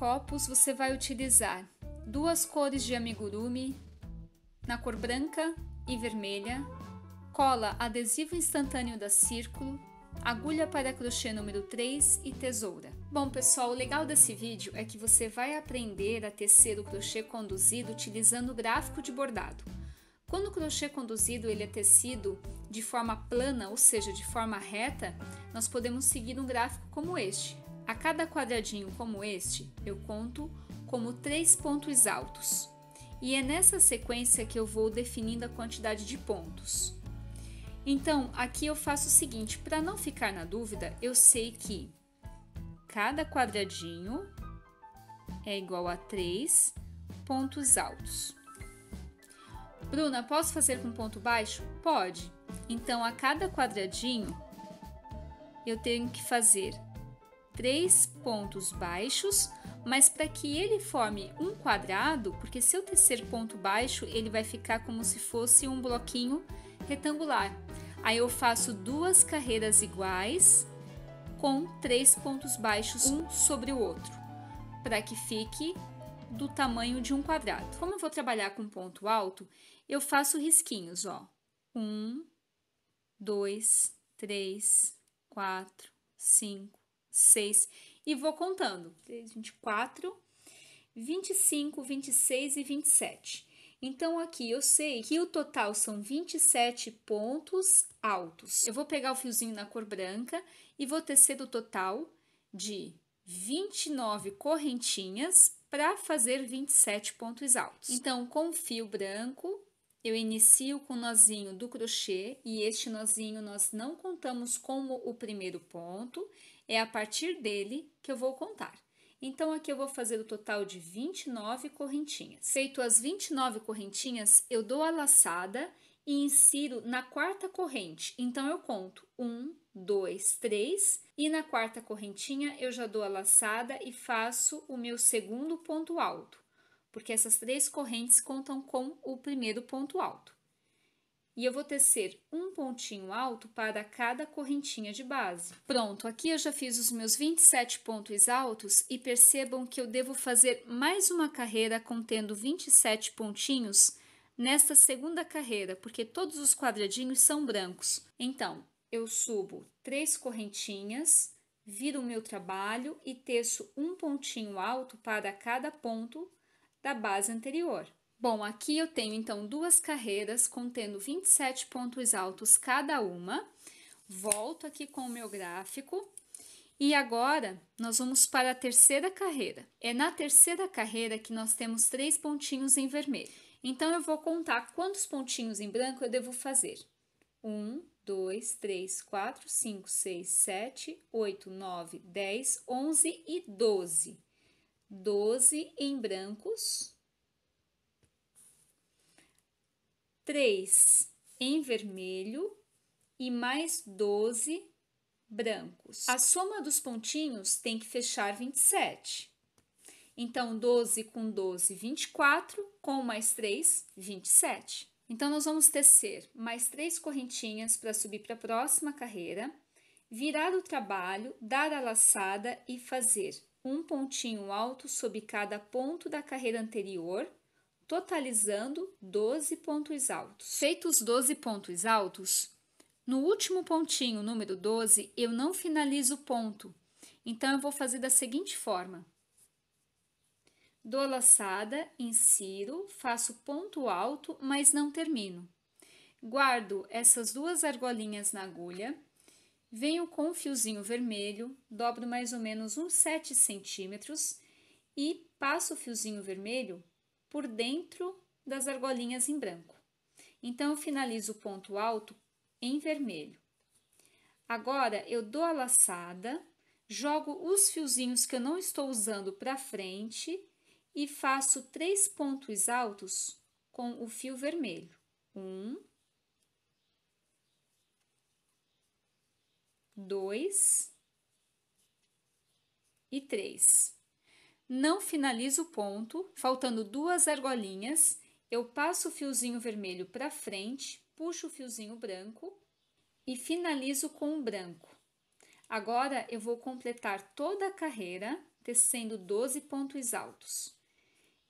copos, você vai utilizar duas cores de amigurumi, na cor branca e vermelha, cola adesivo instantâneo da Círculo, agulha para crochê número 3 e tesoura. Bom pessoal, o legal desse vídeo é que você vai aprender a tecer o crochê conduzido utilizando o gráfico de bordado. Quando o crochê conduzido ele é tecido de forma plana, ou seja, de forma reta, nós podemos seguir um gráfico como este. A cada quadradinho como este, eu conto como três pontos altos. E é nessa sequência que eu vou definindo a quantidade de pontos. Então, aqui eu faço o seguinte, para não ficar na dúvida, eu sei que cada quadradinho é igual a três pontos altos. Bruna, posso fazer com ponto baixo? Pode. Então, a cada quadradinho, eu tenho que fazer três pontos baixos, mas para que ele forme um quadrado, porque se eu tecer ponto baixo, ele vai ficar como se fosse um bloquinho retangular. Aí eu faço duas carreiras iguais com três pontos baixos um sobre o outro, para que fique do tamanho de um quadrado. Como eu vou trabalhar com ponto alto, eu faço risquinhos, ó. Um, dois, três, quatro, cinco, 6 e vou contando. 24, 25, 26 e 27. Então, aqui eu sei que o total são 27 pontos altos. Eu vou pegar o fiozinho na cor branca e vou tecer do total de 29 correntinhas para fazer 27 pontos altos. Então, com o fio branco, eu inicio com o nozinho do crochê e este nozinho nós não contamos como o primeiro ponto, é a partir dele que eu vou contar. Então, aqui eu vou fazer o total de 29 correntinhas. Feito as 29 correntinhas, eu dou a laçada e insiro na quarta corrente. Então, eu conto 1, 2, 3 e na quarta correntinha eu já dou a laçada e faço o meu segundo ponto alto porque essas três correntes contam com o primeiro ponto alto. E eu vou tecer um pontinho alto para cada correntinha de base. Pronto, aqui eu já fiz os meus 27 pontos altos e percebam que eu devo fazer mais uma carreira contendo 27 pontinhos nesta segunda carreira, porque todos os quadradinhos são brancos. Então, eu subo três correntinhas, viro o meu trabalho e teço um pontinho alto para cada ponto da base anterior. Bom, aqui eu tenho então duas carreiras contendo 27 pontos altos cada uma. Volto aqui com o meu gráfico. E agora nós vamos para a terceira carreira. É na terceira carreira que nós temos três pontinhos em vermelho. Então eu vou contar quantos pontinhos em branco eu devo fazer. 1, 2, 3, 4, 5, 6, 7, 8, 9, 10, 11 e 12. 12 em brancos, 3 em vermelho e mais 12 brancos. A soma dos pontinhos tem que fechar 27. Então, 12 com 12, 24, com mais 3, 27. Então, nós vamos tecer mais três correntinhas para subir para a próxima carreira, virar o trabalho, dar a laçada e fazer um pontinho alto sobre cada ponto da carreira anterior, totalizando 12 pontos altos. Feitos 12 pontos altos, no último pontinho, número 12, eu não finalizo o ponto, então eu vou fazer da seguinte forma. Dou a laçada, insiro, faço ponto alto, mas não termino. Guardo essas duas argolinhas na agulha venho com um fiozinho vermelho, dobro mais ou menos uns 7 centímetros e passo o fiozinho vermelho por dentro das argolinhas em branco. Então, finalizo o ponto alto em vermelho. Agora, eu dou a laçada, jogo os fiozinhos que eu não estou usando para frente e faço três pontos altos com o fio vermelho. Um, 2 e 3. Não finalizo o ponto, faltando duas argolinhas, eu passo o fiozinho vermelho para frente, puxo o fiozinho branco e finalizo com o branco. Agora, eu vou completar toda a carreira tecendo 12 pontos altos.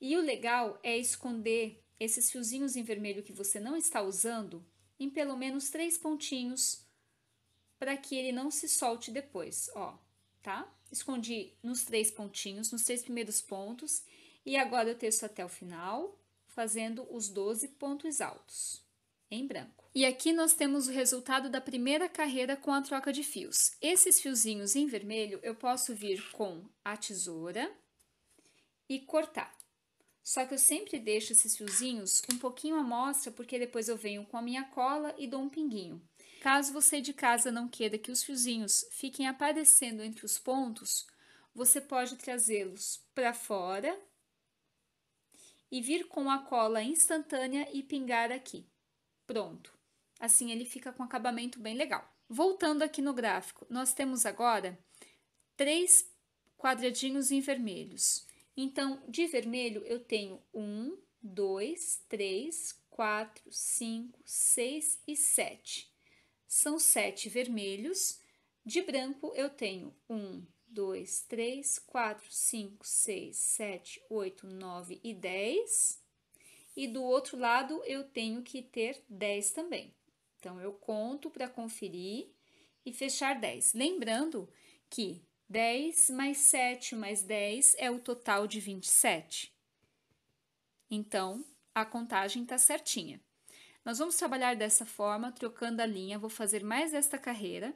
E o legal é esconder esses fiozinhos em vermelho que você não está usando em pelo menos três pontinhos para que ele não se solte depois, ó, tá? Escondi nos três pontinhos, nos três primeiros pontos, e agora eu teço até o final, fazendo os 12 pontos altos em branco. E aqui nós temos o resultado da primeira carreira com a troca de fios. Esses fiozinhos em vermelho eu posso vir com a tesoura e cortar. Só que eu sempre deixo esses fiozinhos um pouquinho à mostra, porque depois eu venho com a minha cola e dou um pinguinho. Caso você de casa não queira que os fiozinhos fiquem aparecendo entre os pontos, você pode trazê-los para fora e vir com a cola instantânea e pingar aqui. Pronto. Assim ele fica com acabamento bem legal. Voltando aqui no gráfico, nós temos agora três quadradinhos em vermelhos. Então, de vermelho eu tenho um, dois, três, quatro, cinco, seis e sete são sete vermelhos. De branco, eu tenho um, dois, três, quatro, cinco, seis, sete, oito, nove e dez. E do outro lado, eu tenho que ter dez também. Então, eu conto para conferir e fechar dez. Lembrando que 10 mais 7 mais 10 é o total de 27. Então, a contagem está certinha. Nós vamos trabalhar dessa forma, trocando a linha, vou fazer mais esta carreira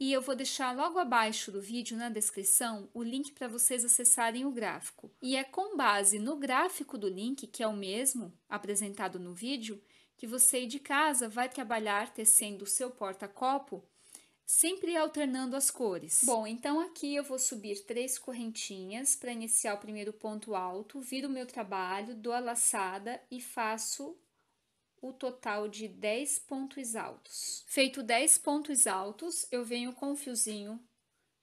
e eu vou deixar logo abaixo do vídeo na descrição o link para vocês acessarem o gráfico. E é com base no gráfico do link, que é o mesmo apresentado no vídeo, que você de casa vai trabalhar tecendo o seu porta-copo, sempre alternando as cores. Bom, então aqui eu vou subir três correntinhas para iniciar o primeiro ponto alto, viro o meu trabalho, dou a laçada e faço o total de 10 pontos altos. Feito 10 pontos altos, eu venho com o fiozinho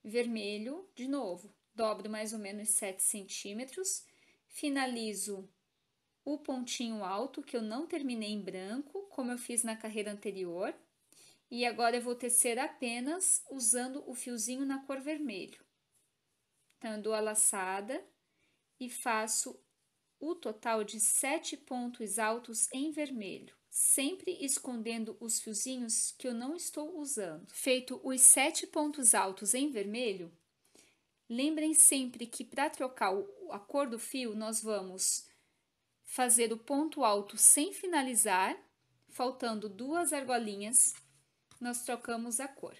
vermelho de novo, dobro mais ou menos 7 centímetros, finalizo o pontinho alto que eu não terminei em branco, como eu fiz na carreira anterior, e agora eu vou tecer apenas usando o fiozinho na cor vermelho. Então, eu dou a laçada e faço o total de sete pontos altos em vermelho, sempre escondendo os fiozinhos que eu não estou usando. Feito os sete pontos altos em vermelho, lembrem sempre que para trocar a cor do fio, nós vamos fazer o ponto alto sem finalizar, faltando duas argolinhas, nós trocamos a cor.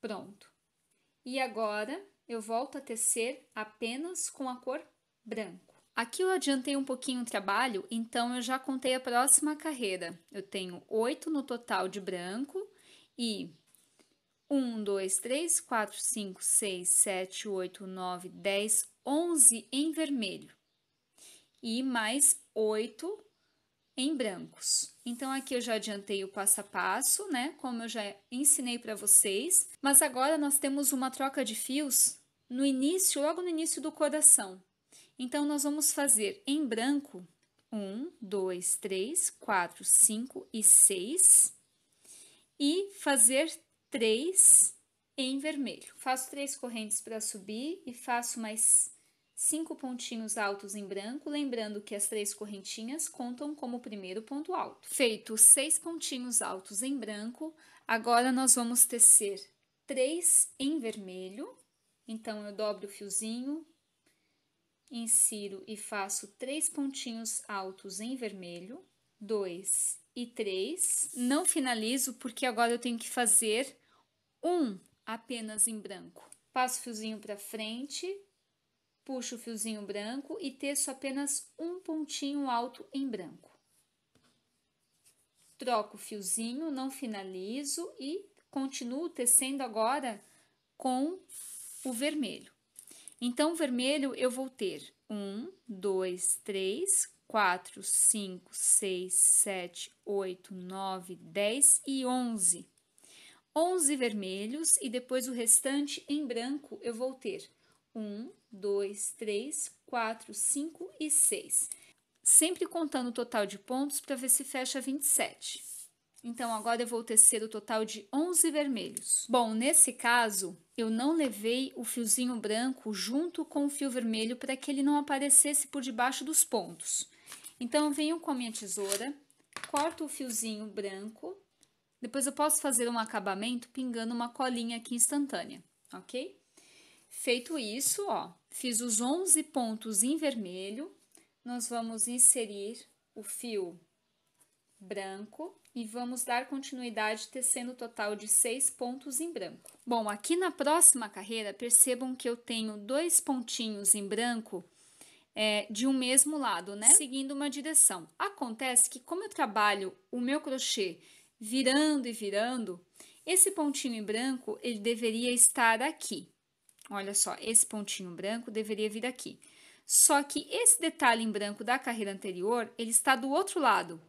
Pronto. E agora, eu volto a tecer apenas com a cor branco. Aqui eu adiantei um pouquinho o trabalho, então eu já contei a próxima carreira. Eu tenho oito no total de branco e um, dois, três, quatro, cinco, seis, sete, oito, nove, dez, onze em vermelho. E mais oito em brancos. Então aqui eu já adiantei o passo a passo, né, como eu já ensinei para vocês, mas agora nós temos uma troca de fios no início, logo no início do coração. Então nós vamos fazer em branco um, dois, três, quatro, cinco e seis e fazer três em vermelho. Faço três correntes para subir e faço mais cinco pontinhos altos em branco, lembrando que as três correntinhas contam como primeiro ponto alto. Feito seis pontinhos altos em branco, agora nós vamos tecer três em vermelho. Então, eu dobro o fiozinho, insiro e faço três pontinhos altos em vermelho, dois e três. Não finalizo, porque agora eu tenho que fazer um apenas em branco. Passo o fiozinho para frente, puxo o fiozinho branco e teço apenas um pontinho alto em branco. Troco o fiozinho, não finalizo e continuo tecendo agora com o vermelho. Então, vermelho eu vou ter 1, 2, 3, 4, 5, 6, 7, 8, 9, 10 e 11. 11 vermelhos e depois o restante em branco eu vou ter 1, 2, 3, 4, 5 e 6. Sempre contando o total de pontos para ver se fecha 27. Então, agora eu vou tecer o total de 11 vermelhos. Bom, nesse caso, eu não levei o fiozinho branco junto com o fio vermelho para que ele não aparecesse por debaixo dos pontos. Então, eu venho com a minha tesoura, corto o fiozinho branco, depois eu posso fazer um acabamento pingando uma colinha aqui instantânea, ok? Feito isso, ó, fiz os 11 pontos em vermelho, nós vamos inserir o fio branco e vamos dar continuidade tecendo o total de seis pontos em branco. Bom, aqui na próxima carreira, percebam que eu tenho dois pontinhos em branco é, de um mesmo lado, né? Seguindo uma direção. Acontece que como eu trabalho o meu crochê virando e virando, esse pontinho em branco, ele deveria estar aqui. Olha só, esse pontinho branco deveria vir aqui. Só que esse detalhe em branco da carreira anterior, ele está do outro lado.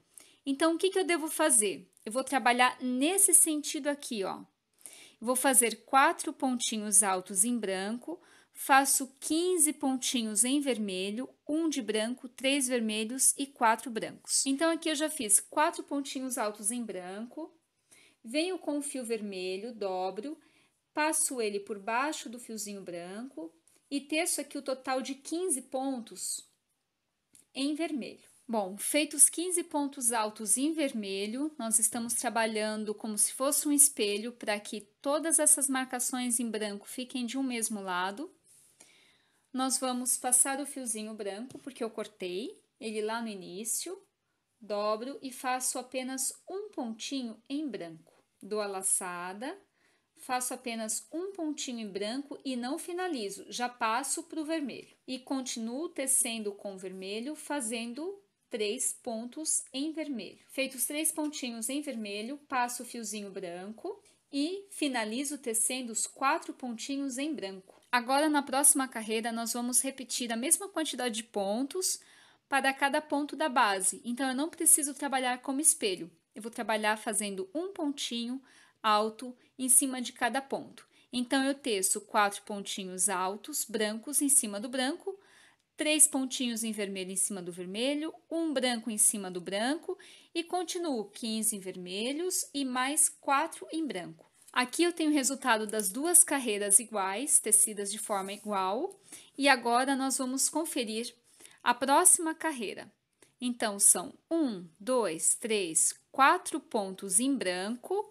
Então, o que, que eu devo fazer? Eu vou trabalhar nesse sentido aqui, ó. Vou fazer quatro pontinhos altos em branco, faço 15 pontinhos em vermelho, um de branco, três vermelhos e quatro brancos. Então, aqui eu já fiz quatro pontinhos altos em branco, venho com o fio vermelho, dobro, passo ele por baixo do fiozinho branco e teço aqui o total de 15 pontos em vermelho. Bom, feitos 15 pontos altos em vermelho, nós estamos trabalhando como se fosse um espelho para que todas essas marcações em branco fiquem de um mesmo lado. Nós vamos passar o fiozinho branco, porque eu cortei ele lá no início, dobro e faço apenas um pontinho em branco. Dou a laçada faço apenas um pontinho em branco e não finalizo, já passo para o vermelho. E continuo tecendo com vermelho, fazendo três pontos em vermelho. Feitos três pontinhos em vermelho, passo o fiozinho branco e finalizo tecendo os quatro pontinhos em branco. Agora, na próxima carreira, nós vamos repetir a mesma quantidade de pontos para cada ponto da base. Então, eu não preciso trabalhar como espelho. Eu vou trabalhar fazendo um pontinho alto em cima de cada ponto. Então, eu teço quatro pontinhos altos, brancos, em cima do branco, três pontinhos em vermelho em cima do vermelho, um branco em cima do branco e continuo 15 em vermelhos e mais quatro em branco. Aqui eu tenho o resultado das duas carreiras iguais, tecidas de forma igual, e agora nós vamos conferir a próxima carreira. Então, são um, dois, três, quatro pontos em branco,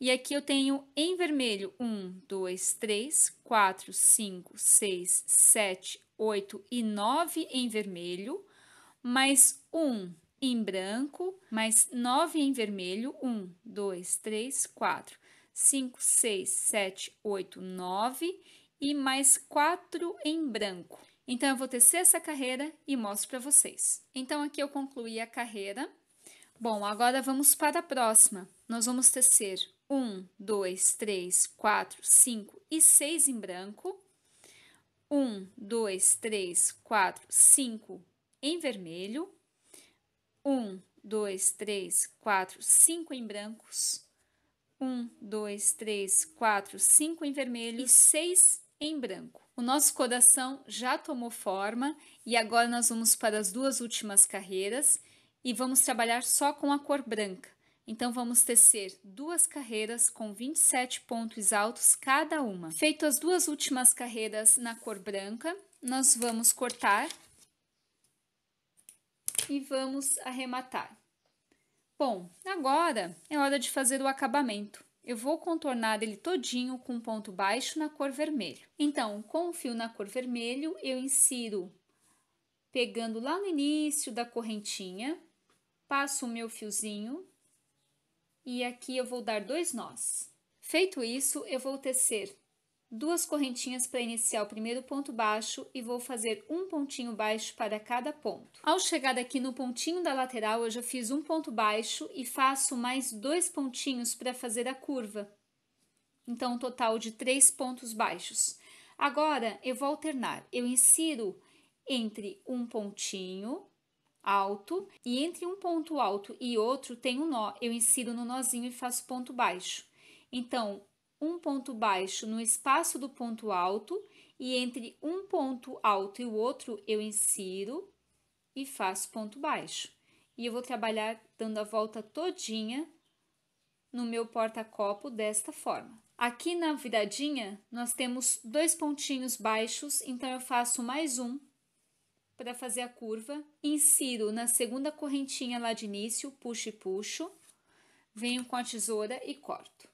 e aqui eu tenho em vermelho 1, 2, 3, 4, 5, 6, 7, 8 e 9 em vermelho, mais 1 em branco, mais 9 em vermelho, 1, 2, 3, 4, 5, 6, 7, 8, 9 e mais 4 em branco. Então, eu vou tecer essa carreira e mostro para vocês. Então, aqui eu concluí a carreira. Bom, agora vamos para a próxima nós vamos tecer 1, 2, 3, 4, 5 e 6 em branco, 1, 2, 3, 4, 5 em vermelho, 1, 2, 3, 4, 5 em brancos, 1, 2, 3, 4, 5 em vermelho e 6 em branco. O nosso coração já tomou forma e agora nós vamos para as duas últimas carreiras e vamos trabalhar só com a cor branca. Então vamos tecer duas carreiras com 27 pontos altos cada uma. Feito as duas últimas carreiras na cor branca, nós vamos cortar e vamos arrematar. Bom, agora é hora de fazer o acabamento. Eu vou contornar ele todinho com um ponto baixo na cor vermelho. Então, com o fio na cor vermelho, eu insiro pegando lá no início da correntinha, passo o meu fiozinho e aqui eu vou dar dois nós. Feito isso, eu vou tecer duas correntinhas para iniciar o primeiro ponto baixo e vou fazer um pontinho baixo para cada ponto. Ao chegar aqui no pontinho da lateral, eu já fiz um ponto baixo e faço mais dois pontinhos para fazer a curva. Então, um total de três pontos baixos. Agora, eu vou alternar. Eu insiro entre um pontinho alto e entre um ponto alto e outro tem um nó. Eu insiro no nozinho e faço ponto baixo. Então, um ponto baixo no espaço do ponto alto e entre um ponto alto e o outro eu insiro e faço ponto baixo. E eu vou trabalhar dando a volta todinha no meu porta-copo desta forma. Aqui na viradinha, nós temos dois pontinhos baixos, então eu faço mais um para fazer a curva, insiro na segunda correntinha lá de início, puxo e puxo, venho com a tesoura e corto.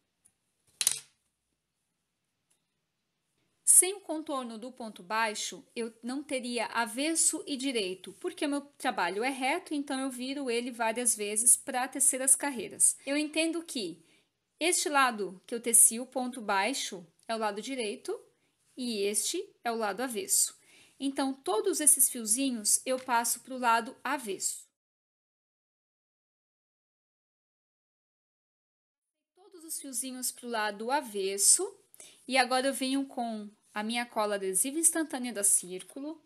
Sem o contorno do ponto baixo, eu não teria avesso e direito, porque meu trabalho é reto, então eu viro ele várias vezes para tecer as carreiras. Eu entendo que este lado que eu teci o ponto baixo é o lado direito e este é o lado avesso. Então, todos esses fiozinhos eu passo para o lado avesso. Todos os fiozinhos para o lado avesso. E agora eu venho com a minha cola adesiva instantânea da Círculo.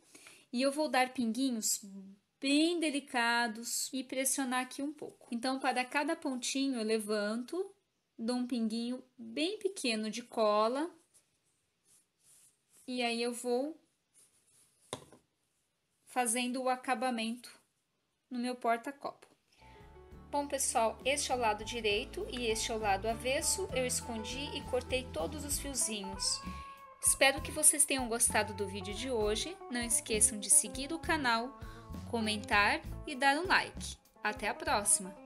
E eu vou dar pinguinhos bem delicados e pressionar aqui um pouco. Então, para cada pontinho, eu levanto, dou um pinguinho bem pequeno de cola. E aí eu vou fazendo o acabamento no meu porta-copo. Bom, pessoal, este é o lado direito e este é o lado avesso. Eu escondi e cortei todos os fiozinhos. Espero que vocês tenham gostado do vídeo de hoje. Não esqueçam de seguir o canal, comentar e dar um like. Até a próxima!